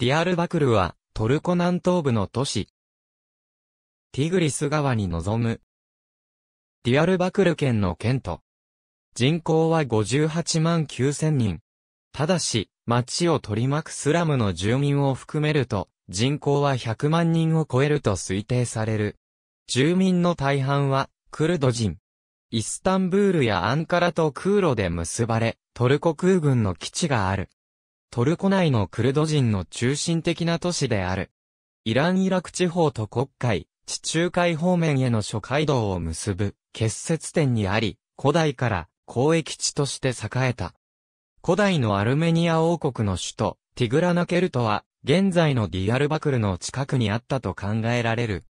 ディアルバクルは、トルコ南東部の都市。ティグリス川に臨む。ディアルバクル県の県都。人口は58万9000人。ただし、町を取り巻くスラムの住民を含めると、人口は100万人を超えると推定される。住民の大半は、クルド人。イスタンブールやアンカラと空路で結ばれ、トルコ空軍の基地がある。トルコ内のクルド人の中心的な都市である。イラン・イラク地方と国会、地中海方面への諸街道を結ぶ結節点にあり、古代から交易地として栄えた。古代のアルメニア王国の首都、ティグラナケルトは、現在のディアルバクルの近くにあったと考えられる。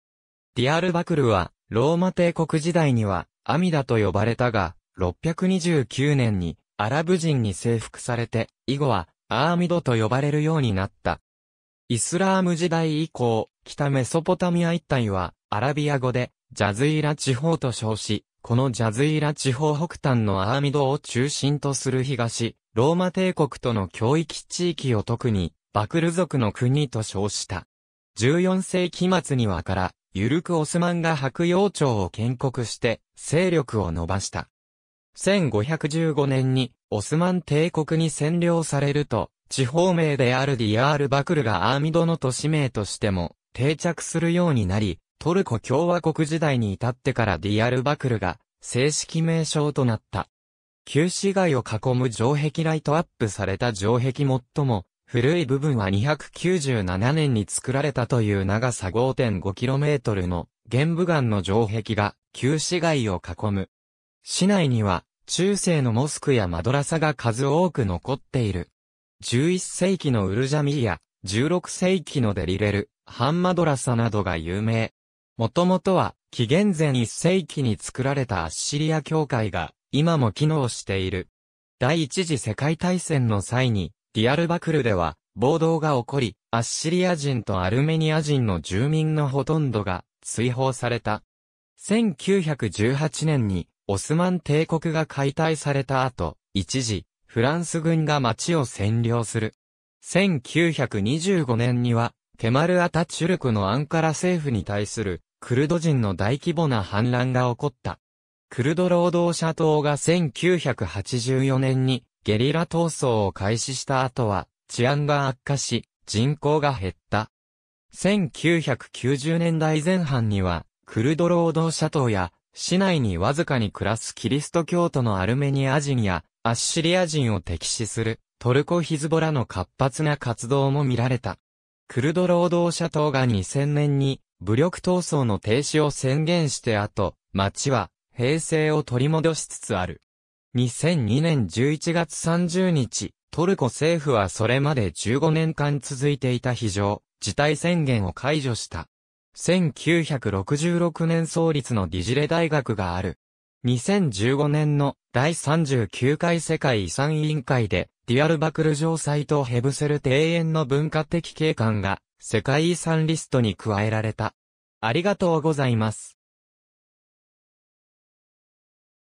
ディアルバクルは、ローマ帝国時代には、アミダと呼ばれたが、629年に、アラブ人に征服されて、以後は、アーミドと呼ばれるようになった。イスラーム時代以降、北メソポタミア一帯は、アラビア語で、ジャズイラ地方と称し、このジャズイラ地方北端のアーミドを中心とする東、ローマ帝国との教域地域を特に、バクル族の国と称した。14世紀末にはから、ゆるくオスマンが白洋町を建国して、勢力を伸ばした。1515年に、オスマン帝国に占領されると、地方名であるディアールバクルがアーミドの都市名としても定着するようになり、トルコ共和国時代に至ってからディアールバクルが正式名称となった。旧市街を囲む城壁ライトアップされた城壁最も古い部分は297年に作られたという長さ 5.5km の玄武岩の城壁が旧市街を囲む。市内には中世のモスクやマドラサが数多く残っている。11世紀のウルジャミや、16世紀のデリレル、ハンマドラサなどが有名。もともとは、紀元前1世紀に作られたアッシリア教会が、今も機能している。第一次世界大戦の際に、ディアルバクルでは、暴動が起こり、アッシリア人とアルメニア人の住民のほとんどが、追放された。1918年に、オスマン帝国が解体された後、一時、フランス軍が町を占領する。1925年には、ケマル・アタチュルクのアンカラ政府に対する、クルド人の大規模な反乱が起こった。クルド労働者党が1984年にゲリラ闘争を開始した後は治安が悪化し人口が減った。1990年代前半にはクルド労働者党や市内にわずかに暮らすキリスト教徒のアルメニア人やアッシリア人を敵視するトルコヒズボラの活発な活動も見られた。クルド労働者党が2000年に武力闘争の停止を宣言して後、町は平成を取り戻しつつある。2002年11月30日、トルコ政府はそれまで15年間続いていた非常事態宣言を解除した。1966年創立のディジレ大学がある。2015年の第39回世界遺産委員会で、ディアルバクル城サイトヘブセル庭園の文化的景観が世界遺産リストに加えられた。ありがとうございます。